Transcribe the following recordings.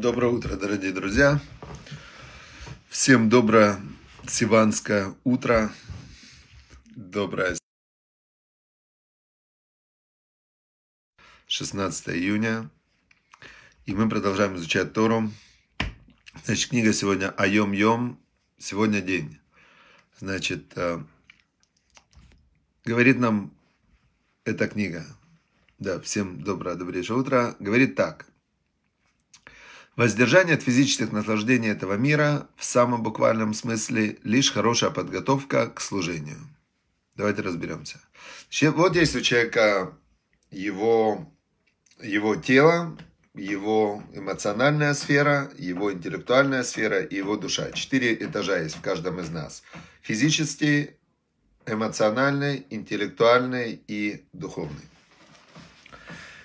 Доброе утро, дорогие друзья. Всем доброе сиванское утро. Доброе 16 июня. И мы продолжаем изучать Тору. Значит, книга сегодня «Айом Йом». Сегодня день. Значит, э, говорит нам эта книга. Да, всем доброе, добрейшее утро. Говорит так. Воздержание от физических наслаждений этого мира в самом буквальном смысле лишь хорошая подготовка к служению. Давайте разберемся. Вот есть у человека его, его тело, его эмоциональная сфера, его интеллектуальная сфера и его душа. Четыре этажа есть в каждом из нас. Физический, эмоциональный, интеллектуальный и духовный.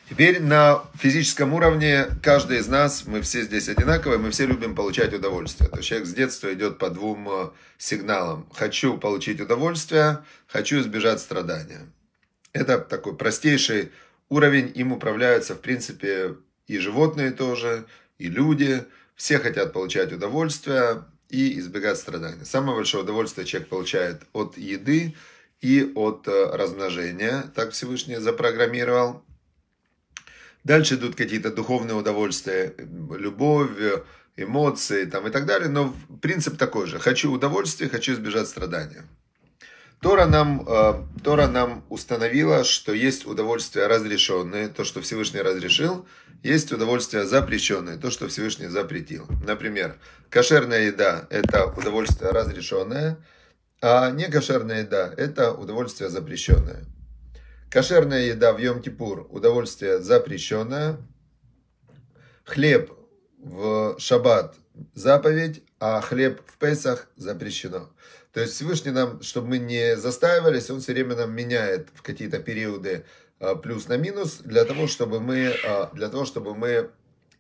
Теперь на физическом уровне каждый из нас, мы все здесь одинаковые, мы все любим получать удовольствие. То есть человек с детства идет по двум э, сигналам. Хочу получить удовольствие, хочу избежать страдания. Это такой простейший уровень, им управляются в принципе и животные тоже, и люди. Все хотят получать удовольствие и избегать страданий. Самое большое удовольствие человек получает от еды и от э, размножения. Так Всевышний запрограммировал. Дальше идут какие-то духовные удовольствия, любовь, эмоции там, и так далее. Но принцип такой же. Хочу удовольствия, хочу избежать страдания. Тора нам, э, Тора нам установила, что есть удовольствия разрешенные, то, что Всевышний разрешил, есть удовольствия запрещенные, то, что Всевышний запретил. Например, кошерная еда – это удовольствие разрешенное, а некошерная еда – это удовольствие запрещенное. Кошерная еда в Йом-Кипур – удовольствие запрещенное. Хлеб в шаббат – заповедь, а хлеб в Песах – запрещено. То есть Всевышний нам, чтобы мы не застаивались, он все время нам меняет в какие-то периоды а, плюс на минус, для того, чтобы мы, а, для того, чтобы мы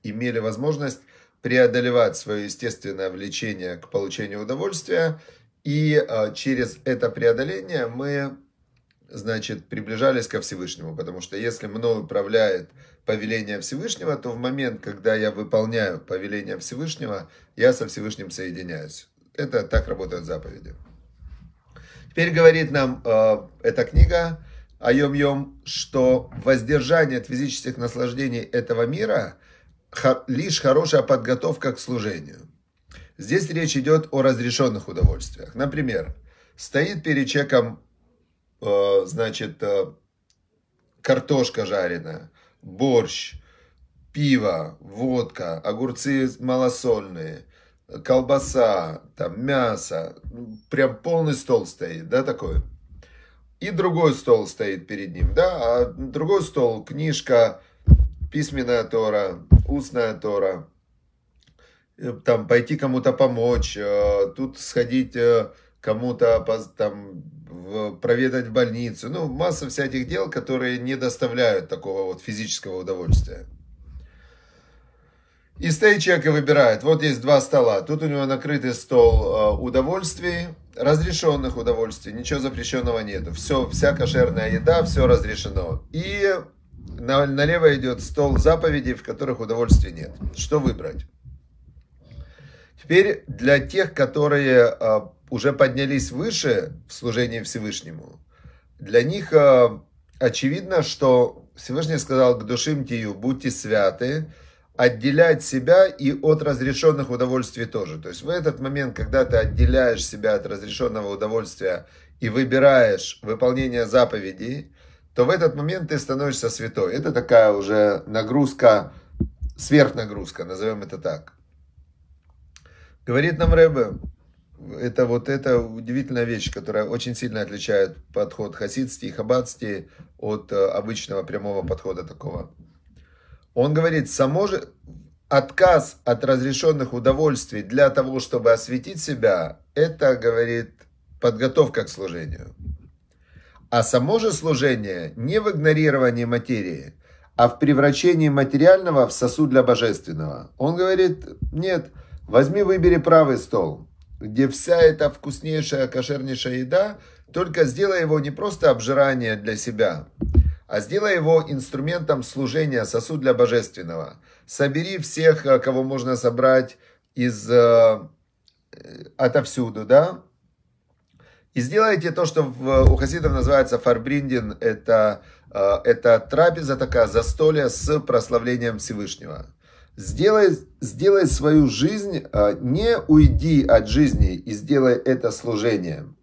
имели возможность преодолевать свое естественное влечение к получению удовольствия, и а, через это преодоление мы значит, приближались ко Всевышнему, потому что если мной управляет повеление Всевышнего, то в момент, когда я выполняю повеление Всевышнего, я со Всевышним соединяюсь. Это так работают заповеди. Теперь говорит нам э, эта книга о Йом-Йом, что воздержание от физических наслаждений этого мира хор, лишь хорошая подготовка к служению. Здесь речь идет о разрешенных удовольствиях. Например, стоит перед человеком Э, значит, э, картошка жареная, борщ, пиво, водка, огурцы малосольные, колбаса, там, мясо. Ну, прям полный стол стоит, да, такой. И другой стол стоит перед ним, да, а другой стол, книжка, письменная Тора, устная Тора, э, там пойти кому-то помочь, тут сходить кому-то там проведать больницу. Ну, масса всяких дел, которые не доставляют такого вот физического удовольствия. И стоит человек и выбирает. Вот есть два стола. Тут у него накрытый стол э, удовольствий, разрешенных удовольствий. Ничего запрещенного нету. Все, вся кошерная еда, все разрешено. И налево идет стол заповедей, в которых удовольствий нет. Что выбрать? Теперь для тех, которые э, уже поднялись выше в служении Всевышнему, для них э, очевидно, что Всевышний сказал к душим тию, будьте святы, отделять себя и от разрешенных удовольствий тоже. То есть в этот момент, когда ты отделяешь себя от разрешенного удовольствия и выбираешь выполнение заповедей, то в этот момент ты становишься святой. Это такая уже нагрузка, сверхнагрузка, назовем это так. Говорит нам Рэбе, это вот эта удивительная вещь, которая очень сильно отличает подход хасидский и хаббатский от э, обычного прямого подхода такого. Он говорит, само же отказ от разрешенных удовольствий для того, чтобы осветить себя, это, говорит, подготовка к служению. А само же служение не в игнорировании материи, а в превращении материального в сосуд для божественного. Он говорит, нет, возьми, выбери правый стол – где вся эта вкуснейшая, кошернейшая еда, только сделай его не просто обжирание для себя, а сделай его инструментом служения, сосуд для божественного. Собери всех, э, кого можно собрать из э, э, отовсюду, да, и сделайте то, что в, э, у хасидов называется фарбриндин, это, э, это трапеза такая, застолье с прославлением Всевышнего. Сделай, сделай свою жизнь, а, не уйди от жизни и сделай это служением.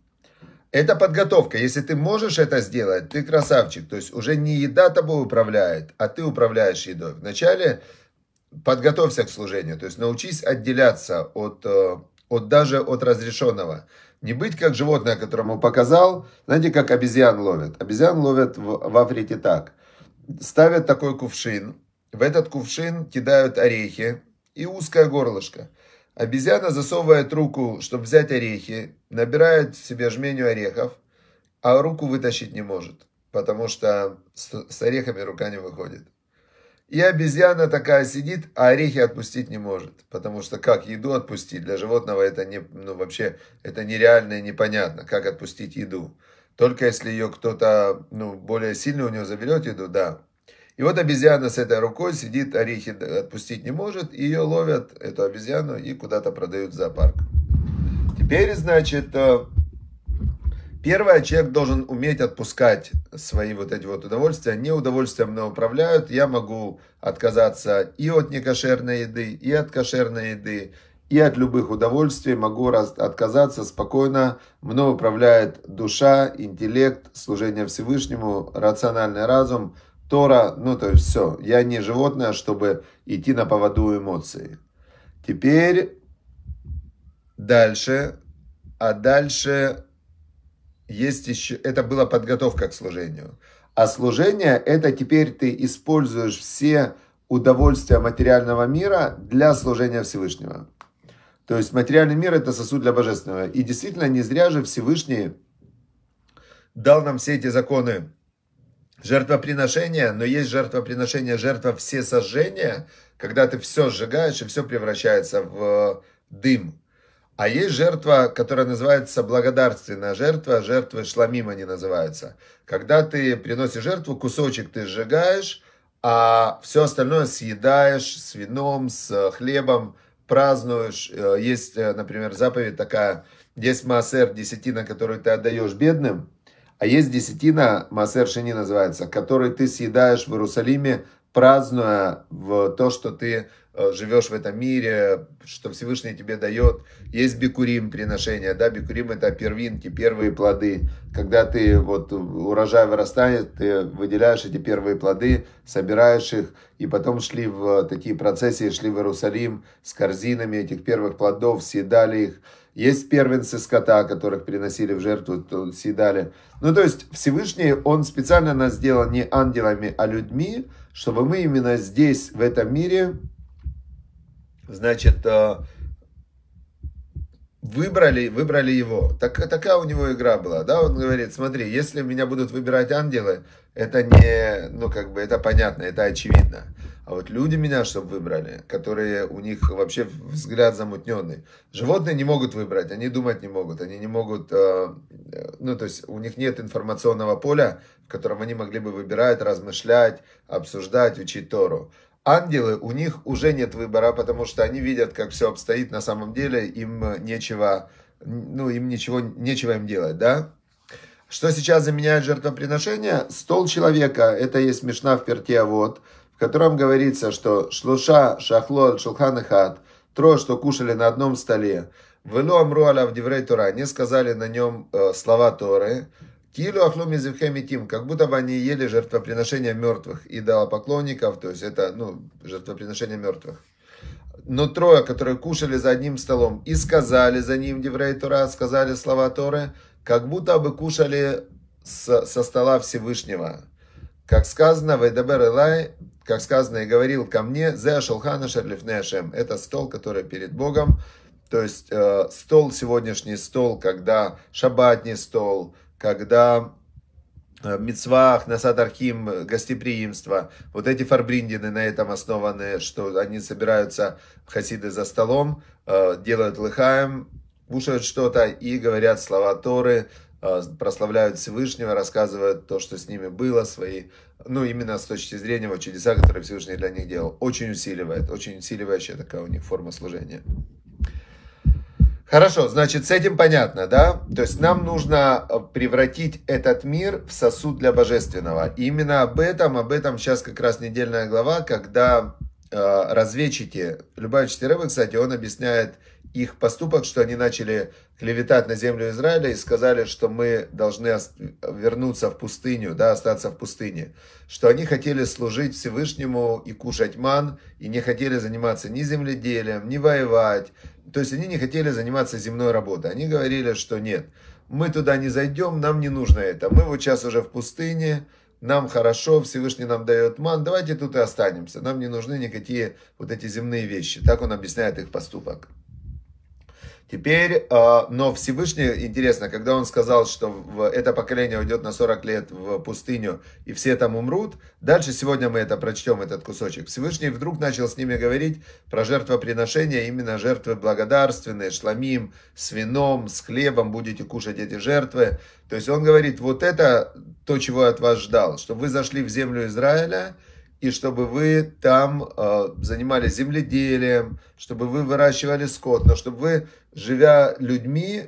Это подготовка. Если ты можешь это сделать, ты красавчик. То есть уже не еда тобой управляет, а ты управляешь едой. Вначале подготовься к служению. То есть научись отделяться от, э, от даже от разрешенного. Не быть как животное, которому показал. Знаете, как обезьян ловят? Обезьян ловят в, в Африке так. Ставят такой кувшин, в этот кувшин кидают орехи и узкое горлышко. Обезьяна засовывает руку, чтобы взять орехи, набирает в себе жменю орехов, а руку вытащить не может, потому что с орехами рука не выходит. И обезьяна такая сидит, а орехи отпустить не может. Потому что как еду отпустить? Для животного это не, ну, вообще это нереально и непонятно, как отпустить еду. Только если ее кто-то, ну, более сильный у него заберет еду, да, и вот обезьяна с этой рукой сидит, орехи отпустить не может, ее ловят, эту обезьяну, и куда-то продают в зоопарк. Теперь, значит, э, первое, человек должен уметь отпускать свои вот эти вот удовольствия. Не удовольствия мной управляют, я могу отказаться и от некошерной еды, и от кошерной еды, и от любых удовольствий могу раз, отказаться спокойно. Мной управляет душа, интеллект, служение Всевышнему, рациональный разум – Тора, ну то есть все, я не животное, чтобы идти на поводу эмоций. Теперь дальше, а дальше есть еще, это была подготовка к служению. А служение – это теперь ты используешь все удовольствия материального мира для служения Всевышнего. То есть материальный мир – это сосуд для божественного. И действительно, не зря же Всевышний дал нам все эти законы Жертвоприношение, но есть жертвоприношение, жертва все сожжения, когда ты все сжигаешь и все превращается в э, дым. А есть жертва, которая называется благодарственная жертва, жертвы шламим они называются. Когда ты приносишь жертву, кусочек ты сжигаешь, а все остальное съедаешь с вином, с э, хлебом, празднуешь. Э, есть, например, заповедь такая, есть массер десятина, которую ты отдаешь бедным, а есть десятина, Масер Шини называется, который ты съедаешь в Иерусалиме, празднуя в то, что ты э, живешь в этом мире, что Всевышний тебе дает. Есть бикурим приношение, да, бикурим это первинки, первые плоды. Когда ты вот урожай вырастает, ты выделяешь эти первые плоды, собираешь их, и потом шли в такие процессии, шли в Иерусалим с корзинами этих первых плодов, съедали их. Есть первенцы скота, которых приносили в жертву, то съедали. Ну, то есть Всевышний, он специально нас сделал не ангелами, а людьми, чтобы мы именно здесь, в этом мире, значит, э, выбрали, выбрали его. Так, такая у него игра была, да, он говорит, смотри, если меня будут выбирать ангелы, это не, ну, как бы, это понятно, это очевидно. А вот люди меня, чтобы выбрали, которые у них вообще взгляд замутненный. Животные не могут выбрать, они думать не могут, они не могут, э, э ну, то есть у них нет информационного поля, в котором они могли бы выбирать, размышлять, обсуждать, учить Тору. Ангелы, у них уже нет выбора, потому что они видят, как все обстоит на самом деле, им э, нечего, ну, им ничего, нечего им делать, да? Что сейчас заменяет жертвоприношение? Стол человека, это есть Мишна в перте, а вот, в котором говорится, что шлуша шахло шулхан и хат, трое, что кушали на одном столе, вело амру аля в деврей Тора, не сказали на нем э, слова Торы, Килю ахломи тим, как будто бы они ели жертвоприношение мертвых, идолопоклонников, то есть это, ну, жертвоприношение мертвых. Но трое, которые кушали за одним столом и сказали за ним Деврей Тора, сказали слова Торы, как будто бы кушали со, со стола Всевышнего. Как сказано, Вайдабер Элай, как сказано и говорил ко мне, Зе Шалхана Шарлифнешем, это стол, который перед Богом, то есть э, стол сегодняшний, стол, когда шабатний стол, когда э, Мицвах, Насад Архим, гостеприимство. Вот эти фарбриндины на этом основаны, что они собираются, хасиды за столом, э, делают лыхаем, кушают что-то и говорят слова Торы, э, прославляют Всевышнего, рассказывают то, что с ними было, свои, ну, именно с точки зрения его чудеса, которые Всевышний для них делал. Очень усиливает, очень усиливающая такая у них форма служения. Хорошо, значит, с этим понятно, да? То есть нам нужно э, превратить этот мир в сосуд для божественного. И именно об этом, об этом сейчас как раз недельная глава, когда э, разведчики, Любавич Теребы, кстати, он объясняет их поступок, что они начали клеветать на землю Израиля и сказали, что мы должны вернуться в пустыню, да, остаться в пустыне, что они хотели служить Всевышнему и кушать ман, и не хотели заниматься ни земледелием, ни воевать, то есть они не хотели заниматься земной работой, они говорили, что нет, мы туда не зайдем, нам не нужно это, мы вот сейчас уже в пустыне, нам хорошо, Всевышний нам дает ман, давайте тут и останемся. Нам не нужны никакие вот эти земные вещи. Так он объясняет их поступок. Теперь, а, но Всевышний, интересно, когда он сказал, что это поколение уйдет на 40 лет в пустыню и все там умрут, дальше сегодня мы это прочтем, этот кусочек. Всевышний вдруг начал с ними говорить про жертвоприношения, именно жертвы благодарственные, шламим, с вином, с хлебом будете кушать эти жертвы. То есть он говорит, вот это то, чего я от вас ждал, что вы зашли в землю Израиля, и чтобы вы там э, занимались земледелием, чтобы вы выращивали скот, но чтобы вы, живя людьми,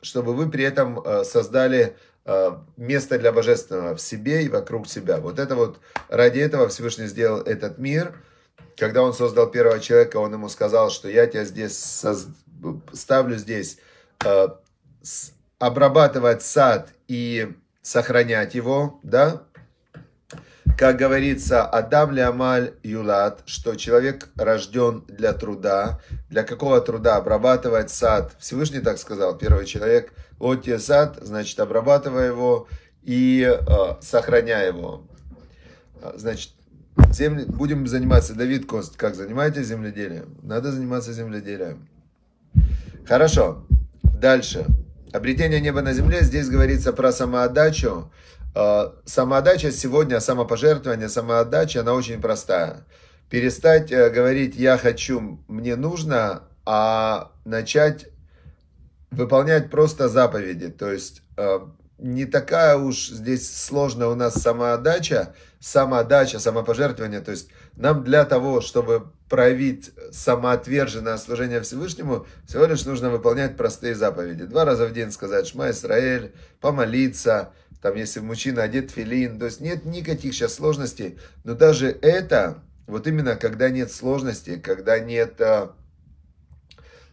чтобы вы при этом э, создали э, место для божественного в себе и вокруг себя. Вот это вот, ради этого Всевышний сделал этот мир. Когда он создал первого человека, он ему сказал, что я тебя здесь соз... ставлю здесь э, с... обрабатывать сад и сохранять его, да, как говорится, Адам Леамаль Юлат, что человек рожден для труда. Для какого труда? Обрабатывать сад. Всевышний так сказал, первый человек. Вот тебе сад, значит, обрабатывай его и э, сохраняй его. Э, значит, земли... будем заниматься. Давид Кост, как занимаетесь земледелием? Надо заниматься земледелием. Хорошо. Дальше. Обретение неба на земле. Здесь говорится про самоотдачу. Э, самоотдача сегодня, самопожертвование, самоотдача, она очень простая. Перестать э, говорить «я хочу, мне нужно», а начать выполнять просто заповеди. То есть э, не такая уж здесь сложная у нас самоотдача, самоотдача, самопожертвование. То есть нам для того, чтобы проявить самоотверженное служение Всевышнему, всего лишь нужно выполнять простые заповеди. Два раза в день сказать «Шма Исраэль», помолиться – там, если мужчина одет филин, то есть нет никаких сейчас сложностей. Но даже это, вот именно когда нет сложностей, когда нет, э,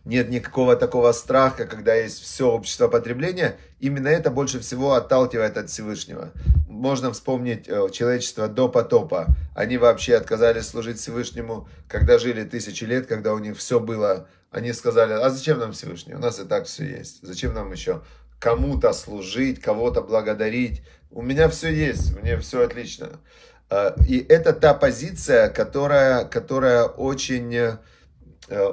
нет никакого такого страха, когда есть все общество потребления, именно это больше всего отталкивает от Всевышнего. Можно вспомнить э, человечество до потопа. Они вообще отказались служить Всевышнему, когда жили тысячи лет, когда у них все было. Они сказали, а зачем нам Всевышний? У нас и так все есть. Зачем нам еще? кому-то служить, кого-то благодарить. У меня все есть, у меня все отлично. А, и это та позиция, которая, которая очень, э,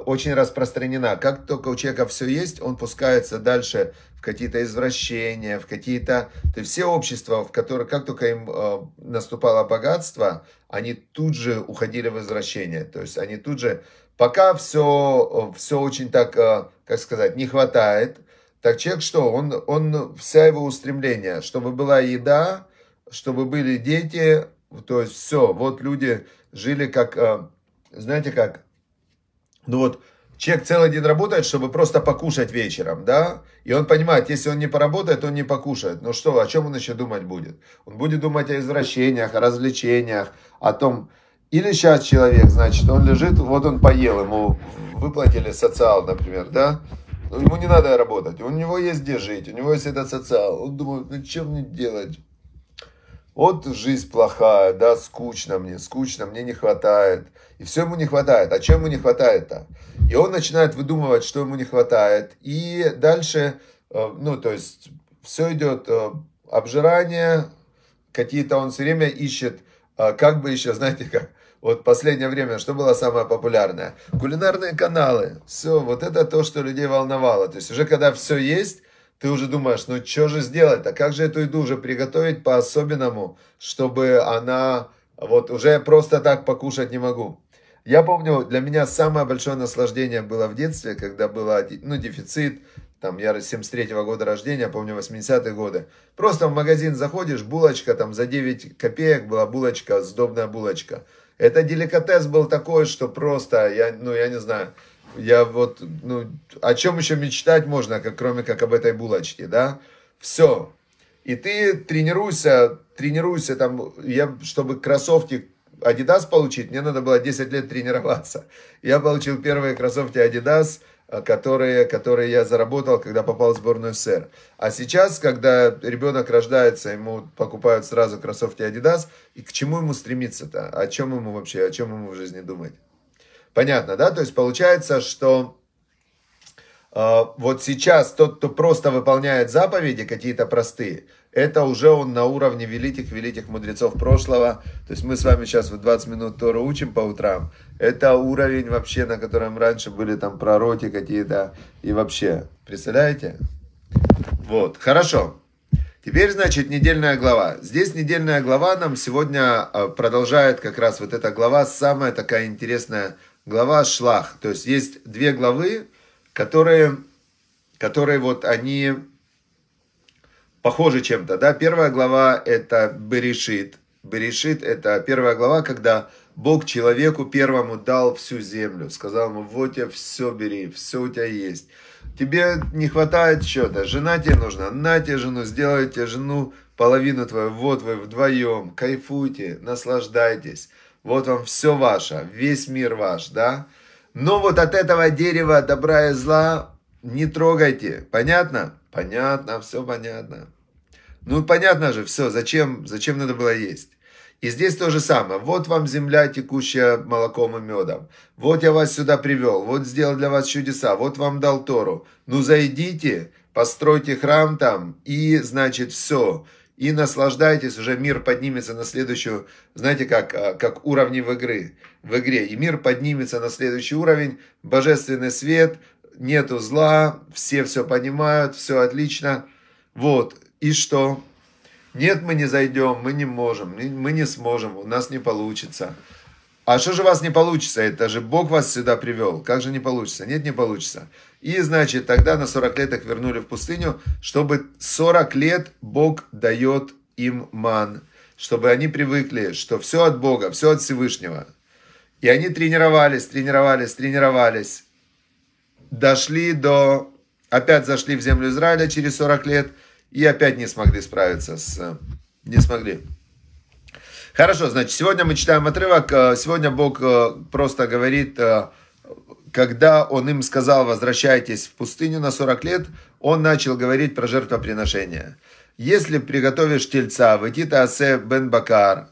очень распространена. Как только у человека все есть, он пускается дальше в какие-то извращения, в какие-то... То есть все общества, в которые, как только им э, наступало богатство, они тут же уходили в извращение. То есть они тут же... Пока все, все очень так, э, как сказать, не хватает – так человек что? Он, он, вся его устремление, чтобы была еда, чтобы были дети, то есть все. Вот люди жили как, э, знаете как, ну вот человек целый день работает, чтобы просто покушать вечером, да? И он понимает, если он не поработает, он не покушает. Ну что, о чем он еще думать будет? Он будет думать о извращениях, о развлечениях, о том... Или сейчас человек, значит, он лежит, вот он поел, ему выплатили социал, например, да? Ему не надо работать. У него есть где жить, у него есть этот социал. Он думает, ну чем мне делать? Вот жизнь плохая, да, скучно мне, скучно, мне не хватает. И все ему не хватает. А чем ему не хватает-то? И он начинает выдумывать, что ему не хватает. И дальше, э, ну, то есть, все идет э, обжирание, какие-то он все время ищет, э, как бы еще, знаете, как, вот последнее время, что было самое популярное? Кулинарные каналы. Все, вот это то, что людей волновало. То есть уже когда все есть, ты уже думаешь, ну что же сделать-то? А как же эту еду уже приготовить по-особенному, чтобы она... Вот уже просто так покушать не могу. Я помню, для меня самое большое наслаждение было в детстве, когда был ну, дефицит, там, я 73 -го года рождения, помню, 80-е годы. Просто в магазин заходишь, булочка, там, за 9 копеек была булочка, сдобная булочка. Это деликатес был такой, что просто, я, ну, я не знаю, я вот, ну, о чем еще мечтать можно, как, кроме как об этой булочке, да? Все. И ты тренируйся, тренируйся там, я, чтобы кроссовки Adidas получить, мне надо было 10 лет тренироваться. Я получил первые кроссовки Adidas – Э, которые, которые я заработал, когда попал в сборную СССР. А сейчас, когда ребенок рождается, ему покупают сразу кроссовки Adidas, и к чему ему стремиться-то? О чем ему вообще, о чем ему в жизни думать? Понятно, да? То есть получается, что э, вот сейчас тот, кто просто выполняет заповеди какие-то простые – это уже он на уровне великих-великих мудрецов прошлого. То есть мы с вами сейчас вот 20 минут Тору учим по утрам. Это уровень вообще, на котором раньше были там пророки какие-то и вообще. Представляете? Вот, хорошо. Теперь, значит, недельная глава. Здесь недельная глава нам сегодня э, продолжает как раз вот эта глава, самая такая интересная глава «Шлах». То есть есть две главы, которые, которые вот они Похоже чем-то, да? Первая глава – это Берешит. Берешит – это первая глава, когда Бог человеку первому дал всю землю. Сказал ему, вот я все бери, все у тебя есть. Тебе не хватает чего-то, жена тебе нужна, на тебе жену, сделай тебе жену половину твою, вот вы вдвоем, кайфуйте, наслаждайтесь. Вот вам все ваше, весь мир ваш, да? Но вот от этого дерева добра и зла не трогайте, понятно? Понятно, все понятно. Ну, понятно же, все, зачем, зачем надо было есть? И здесь то же самое. Вот вам земля, текущая молоком и медом. Вот я вас сюда привел, вот сделал для вас чудеса, вот вам дал Тору. Ну, зайдите, постройте храм там, и, значит, все. И наслаждайтесь, уже мир поднимется на следующую, знаете, как, а, как уровни в, игры, в игре. И мир поднимется на следующий уровень, божественный свет – нету зла, все все понимают, все отлично. Вот, и что? Нет, мы не зайдем, мы не можем, мы не сможем, у нас не получится. А что же у вас не получится? Это же Бог вас сюда привел. Как же не получится? Нет, не получится. И, значит, тогда на 40 лет их вернули в пустыню, чтобы 40 лет Бог дает им ман, чтобы они привыкли, что все от Бога, все от Всевышнего. И они тренировались, тренировались, тренировались дошли до... Опять зашли в землю Израиля через 40 лет и опять не смогли справиться с... Не смогли. Хорошо, значит, сегодня мы читаем отрывок. Э, сегодня Бог э, просто говорит, э, когда Он им сказал, возвращайтесь в пустыню на 40 лет, Он начал говорить про жертвоприношение. Если приготовишь тельца, вытита асе бен бакар,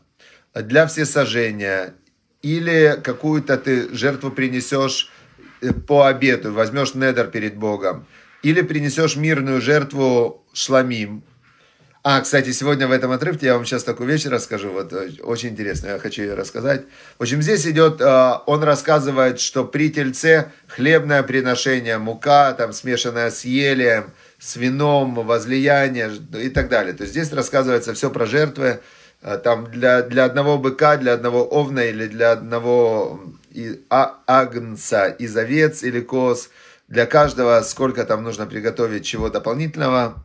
для все сожжения или какую-то ты жертву принесешь по обету, возьмешь недер перед Богом, или принесешь мирную жертву шламим. А, кстати, сегодня в этом отрывке я вам сейчас такую вещь расскажу, вот э, очень интересно, я хочу ее рассказать. В общем, здесь идет, э, он рассказывает, что при тельце хлебное приношение, мука, там, смешанная с елем, с вином, возлияние и так далее. То есть здесь рассказывается все про жертвы, э, там для, для одного быка, для одного овна или для одного и, а, агнца из овец или коз. Для каждого сколько там нужно приготовить чего дополнительного.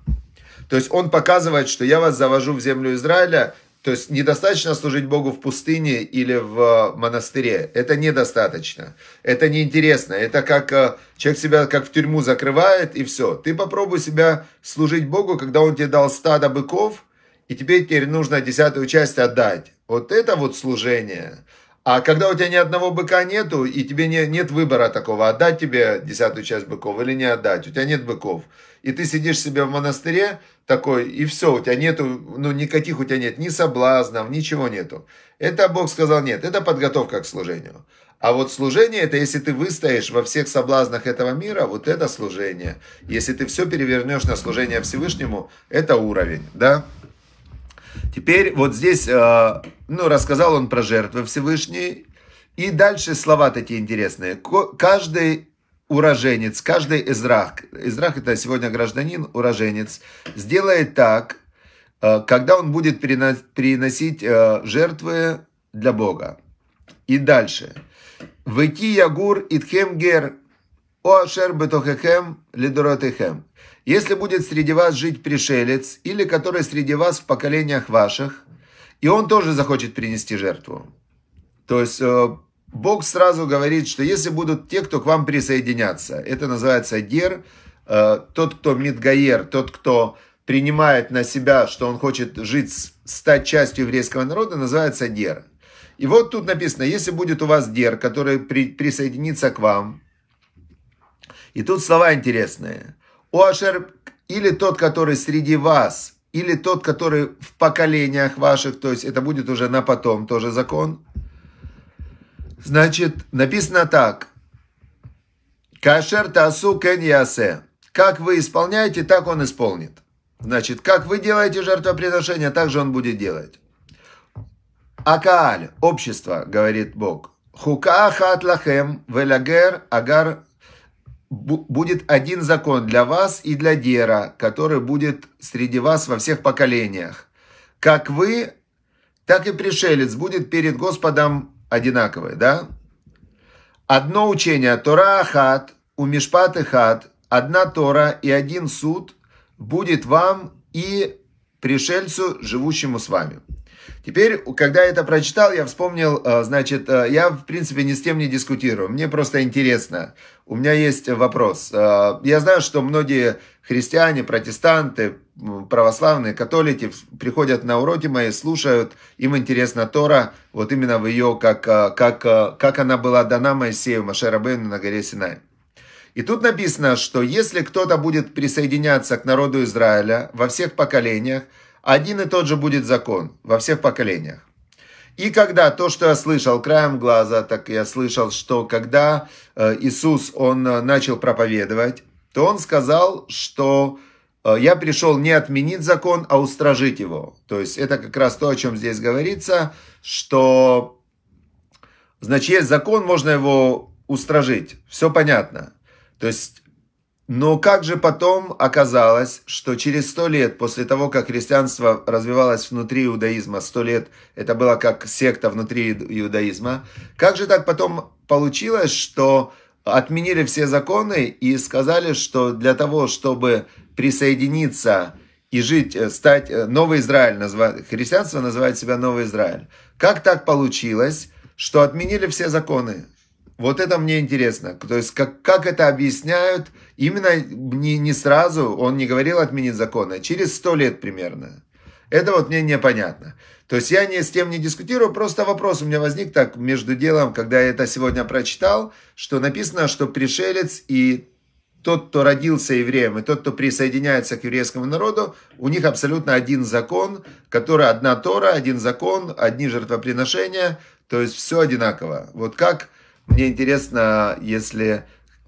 То есть он показывает, что я вас завожу в землю Израиля, то есть недостаточно служить Богу в пустыне или в монастыре. Это недостаточно. Это неинтересно. Это как э, человек себя как в тюрьму закрывает и все. Ты попробуй себя служить Богу, когда он тебе дал стадо быков, и тебе теперь нужно десятую часть отдать. Вот это вот служение. А когда у тебя ни одного быка нету, и тебе не, нет выбора такого, отдать тебе десятую часть быков или не отдать, у тебя нет быков. И ты сидишь себе в монастыре такой, и все, у тебя нету, ну никаких у тебя нет ни соблазнов, ничего нету. Это Бог сказал нет, это подготовка к служению. А вот служение это если ты выстоишь во всех соблазнах этого мира, вот это служение. Если ты все перевернешь на служение Всевышнему, это уровень, да? Теперь вот здесь, э, ну, рассказал он про жертвы Всевышней. И дальше слова такие интересные. Каждый уроженец, каждый израх, израх это сегодня гражданин, уроженец, сделает так, э, когда он будет приносить э, жертвы для Бога. И дальше. Веки ягур итхем гер о ашер бетохехем лидоротехем. Если будет среди вас жить пришелец, или который среди вас в поколениях ваших, и он тоже захочет принести жертву. То есть э, Бог сразу говорит, что если будут те, кто к вам присоединятся, это называется гер, э, тот, кто мидгаер, тот, кто принимает на себя, что он хочет жить, стать частью еврейского народа, называется дер. И вот тут написано, если будет у вас дер, который при, присоединится к вам. И тут слова интересные. Уашер или тот, который среди вас, или тот, который в поколениях ваших, то есть это будет уже на потом тоже закон. Значит, написано так. Кашер тасу кен ясе. Как вы исполняете, так он исполнит. Значит, как вы делаете жертвоприношение, так же он будет делать. Акааль, общество, говорит Бог. Хукаахат лахем велагер агар будет один закон для вас и для Дера, который будет среди вас во всех поколениях. Как вы, так и пришелец будет перед Господом одинаковый, да? Одно учение Тора Ахат, у Мишпат и Хат, одна Тора и один суд будет вам и пришельцу, живущему с вами. Теперь, когда я это прочитал, я вспомнил, э, значит, э, я, в принципе, ни с тем не дискутирую. Мне просто интересно. У меня есть вопрос. Э, я знаю, что многие христиане, протестанты, православные, католики приходят на уроки мои, слушают, им интересна Тора, вот именно в ее, как, как, как она была дана Моисею Машерабейну на горе Синай. И тут написано, что если кто-то будет присоединяться к народу Израиля во всех поколениях, один и тот же будет закон во всех поколениях. И когда то, что я слышал краем глаза, так я слышал, что когда э, Иисус, он э, начал проповедовать, то он сказал, что э, я пришел не отменить закон, а устражить его. То есть это как раз то, о чем здесь говорится, что, значит, есть закон, можно его устражить. Все понятно. То есть но как же потом оказалось, что через сто лет после того, как христианство развивалось внутри иудаизма, сто лет это было как секта внутри иудаизма, как же так потом получилось, что отменили все законы и сказали, что для того, чтобы присоединиться и жить, э, стать э, Новый Израиль, называет, христианство называет себя Новый Израиль. Как так получилось, что отменили все законы? Вот это мне интересно. То есть, как, как это объясняют, именно не, не сразу, он не говорил отменить закон, а через сто лет примерно. Это вот мне непонятно. То есть, я не, с тем не дискутирую, просто вопрос у меня возник так между делом, когда я это сегодня прочитал, что написано, что пришелец и тот, кто родился евреем, и тот, кто присоединяется к еврейскому народу, у них абсолютно один закон, который одна Тора, один закон, одни жертвоприношения, то есть все одинаково. Вот как мне интересно, если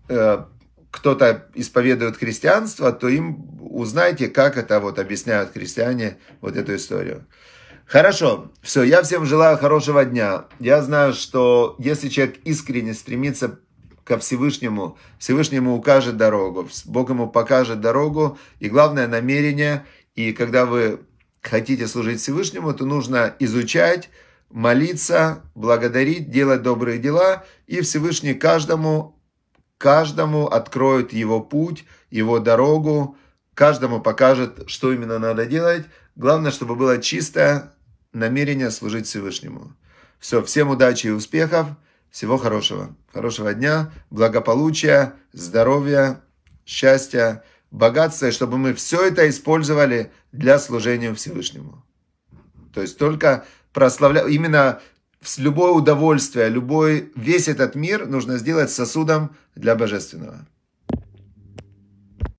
э, кто-то исповедует христианство, то им узнайте, как это вот объясняют христиане вот эту историю. Хорошо, все, я всем желаю хорошего дня. Я знаю, что если человек искренне стремится ко Всевышнему, Всевышнему укажет дорогу, Бог ему покажет дорогу, и главное намерение, и когда вы хотите служить Всевышнему, то нужно изучать, молиться, благодарить, делать добрые дела, и Всевышний каждому, каждому откроет его путь, его дорогу, каждому покажет, что именно надо делать. Главное, чтобы было чистое намерение служить Всевышнему. Все, всем удачи и успехов, всего хорошего. Хорошего дня, благополучия, здоровья, счастья, богатства, и чтобы мы все это использовали для служения Всевышнему. То есть только прославлял, именно любое удовольствие, любой, весь этот мир нужно сделать сосудом для божественного.